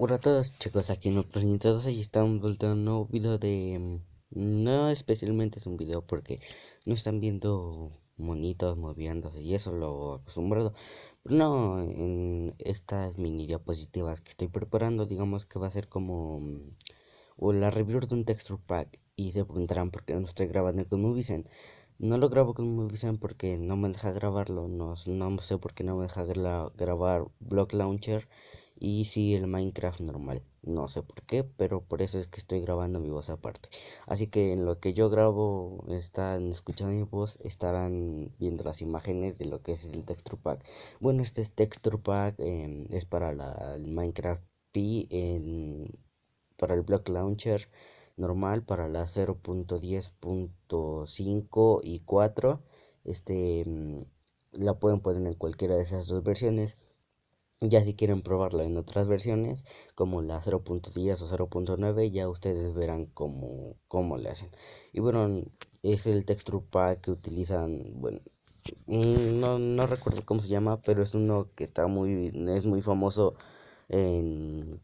Hola a todos chicos, aquí en Otros y estamos volviendo un nuevo video de... Mm, no especialmente es un video porque no están viendo monitos moviéndose y eso lo acostumbrado Pero no, en estas mini diapositivas que estoy preparando digamos que va a ser como... Mm, o la review de un texture pack y se preguntarán por qué no estoy grabando con movisen No lo grabo con movisen porque no me deja grabarlo, no, no sé por qué no me deja grabar Block Launcher y sí el Minecraft normal. No sé por qué, pero por eso es que estoy grabando mi voz aparte. Así que en lo que yo grabo, están escuchando mi voz, estarán viendo las imágenes de lo que es el texture pack. Bueno, este es texture pack em, es para la, el Minecraft P, en, para el Block Launcher normal, para la 0.10.5 y 4. Este em, la pueden poner en cualquiera de esas dos versiones. Ya si quieren probarlo en otras versiones, como la 0.10 o 0.9, ya ustedes verán cómo, cómo le hacen. Y bueno, es el texture pack que utilizan, bueno, mm, no, no recuerdo cómo se llama, pero es uno que está muy, es muy famoso en,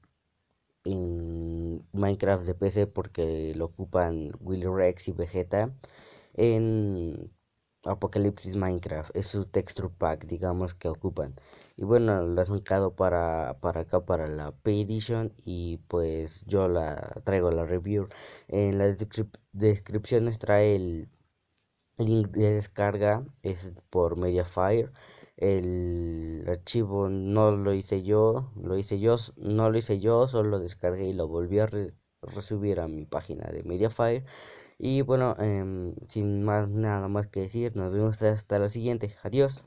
Minecraft de PC porque lo ocupan Willy Rex y Vegeta. En Apocalipsis Minecraft. Es su texture pack, digamos, que ocupan. Y bueno, lo han sacado para, para acá, para la P Edition. Y pues yo la traigo la review. En la descripción descripciones trae el link de descarga. Es por Mediafire. El archivo no lo hice yo, lo hice yo, no lo hice yo, solo lo descargué y lo volví a resubir a mi página de Mediafire. Y bueno, em, sin más nada más que decir, nos vemos hasta la siguiente. Adiós.